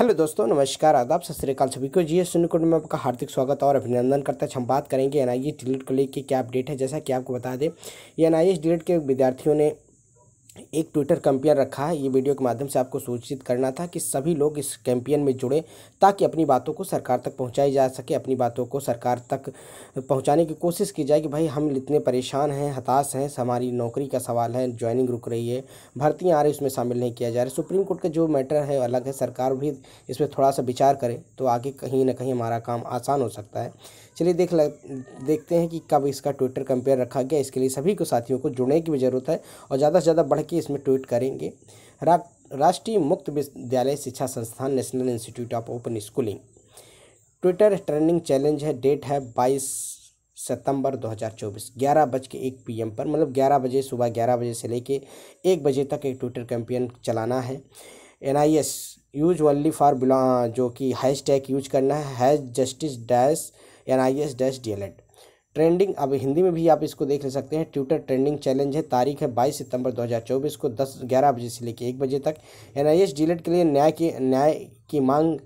hello दोस्तों नमस्कार आदाब सत श्रीकाल सभी को जी एस कोड में आपका हार्दिक स्वागत और अभिनंदन करता है हम बात करेंगे एन आई डिलीट को लेकर क्या अपडेट है जैसा कि आपको बता दें एन आई डिलीट के विद्यार्थियों ने एक ट्विटर कैंपियन रखा है ये वीडियो के माध्यम से आपको सूचित करना था कि सभी लोग इस कैंपियन में जुड़े ताकि अपनी बातों को सरकार तक पहुंचाई जा सके अपनी बातों को सरकार तक पहुंचाने की कोशिश की जाए कि भाई हम इतने परेशान हैं हताश हैं हमारी नौकरी का सवाल है ज्वाइनिंग रुक रही है भर्तियाँ आ रही उसमें शामिल नहीं किया जा रहा सुप्रीम कोर्ट का जो मैटर है अलग है सरकार भी इस पर थोड़ा सा विचार करे तो आगे कहीं ना कहीं हमारा काम आसान हो सकता है चलिए देख लग, देखते हैं कि कब इसका ट्विटर कंपेयर रखा गया इसके लिए सभी को साथियों को जुड़ने की भी ज़रूरत है और ज़्यादा से ज़्यादा पढ़ के इसमें ट्वीट करेंगे राष्ट्रीय मुक्त विद्यालय शिक्षा संस्थान national institute of open schooling Twitter trending challenge है डेट है बाईस सितंबर 2024 ग्यारह बज के एक पी पर मतलब ग्यारह बजे सुबह ग्यारह बजे से लेके एक बजे तक एक ट्विटर कैंपेन चलाना है N I S use only for belong जो कि हैश टैग यूज करना है hash justice dash N I S dash D L Ed trending अब हिंदी में भी आप इसको देख ले सकते हैं ट्विटर ट्रेंडिंग चैलेंज है तारीख है 22 सितंबर 2024 को 10 ग्यारह बजे से लेकर एक बजे तक एस डीलेट के लिए न्याय की न्याय की मांग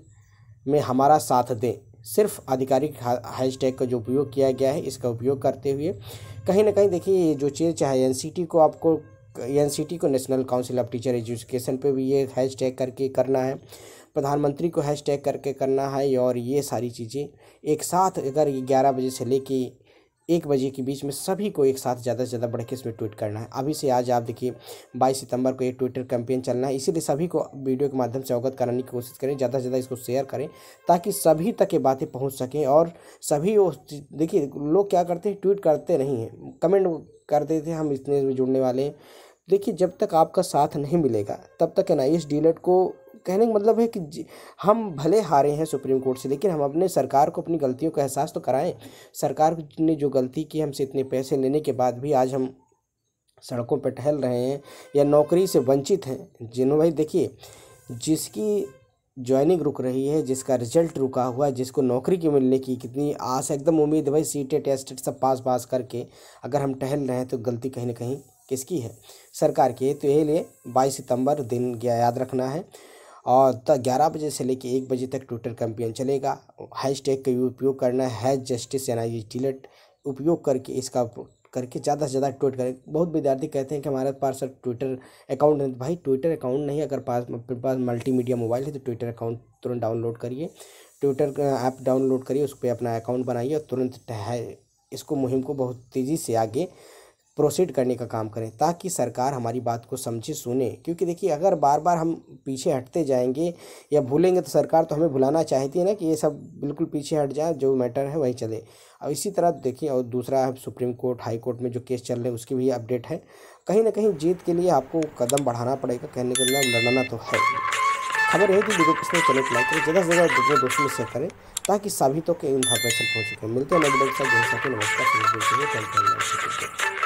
में हमारा साथ दें सिर्फ आधिकारिक हैशटैग का जो उपयोग किया गया है इसका उपयोग करते हुए कहीं ना कहीं देखिए ये जो चीज़ चाहे एन को आपको एन को national council of teacher education पर भी ये टैग करके करना है प्रधानमंत्री को हैशटैग करके करना है और ये सारी चीज़ें एक साथ अगर ग्यारह बजे से लेके एक बजे के बीच में सभी को एक साथ ज़्यादा से ज़्यादा बढ़ के इसमें ट्वीट करना है अभी से आज आप देखिए बाईस सितंबर को एक ट्विटर कैंपेन चलना है इसीलिए सभी को वीडियो के माध्यम से अवगत कराने की कोशिश करें ज़्यादा से ज़्यादा इसको शेयर करें ताकि सभी तक ये बातें पहुँच सकें और सभी देखिए लोग क्या करते हैं ट्वीट करते नहीं हैं कमेंट करते थे हम इतने जुड़ने वाले देखिए जब तक आपका साथ नहीं मिलेगा तब तक एन आई डीलर को कहने का मतलब है कि हम भले हारे हैं सुप्रीम कोर्ट से लेकिन हम अपने सरकार को अपनी गलतियों का एहसास तो कराएं सरकार ने जो गलती की हमसे इतने पैसे लेने के बाद भी आज हम सड़कों पर टहल रहे हैं या नौकरी से वंचित हैं जिन्होंने भाई देखिए जिसकी ज्वाइनिंग रुक रही है जिसका रिजल्ट रुका हुआ है जिसको नौकरी की मिलने की कितनी आस एकदम उम्मीद भाई सीटें टेस्ट सब पास पास करके अगर हम टहल रहे हैं तो गलती कहीं ना कहीं किसकी है सरकार की तो यही लिए बाईस सितंबर दिन गया याद रखना है और ग्यारह बजे से लेकर एक बजे तक ट्विटर कैंपियन चलेगा टैग का उपयोग करना है जस्टिस एन आई टिलट उपयोग करके इसका करके ज़्यादा से ज़्यादा ट्वीट करें बहुत विद्यार्थी कहते हैं कि हमारे पास सर ट्विटर अकाउंट नहीं भाई ट्विटर अकाउंट नहीं अगर पास अपने पास मल्टीमीडिया मोबाइल है तो ट्विटर अकाउंट तुरंत डाउनलोड करिए ट्विटर ऐप डाउनलोड करिए उस पर अपना अकाउंट बनाइए और तुरंत है इसको मुहिम को बहुत तेज़ी से आगे प्रोसीड करने का काम करें ताकि सरकार हमारी बात को समझे सुने क्योंकि देखिए अगर बार बार हम पीछे हटते जाएंगे या भूलेंगे तो सरकार तो हमें भुलाना चाहती है ना कि ये सब बिल्कुल पीछे हट जाए जो मैटर है वही चले और इसी तरह देखिए और दूसरा है सुप्रीम कोर्ट हाई कोर्ट में जो केस चल रहे हैं उसकी भी अपडेट है कहीं ना कहीं जीत के लिए आपको कदम बढ़ाना पड़ेगा कहने के लिए लड़ना तो है खबर यही थी वीडियो किसने चैनल को लाइक करें ज़्यादा से ज़्यादा दूसरे दोस्तों में शेयर करें ताकि सभी तो के इन्फॉर्मेशन पहुँच सके मिलते हैं नए वीडियो के साथ नमस्कार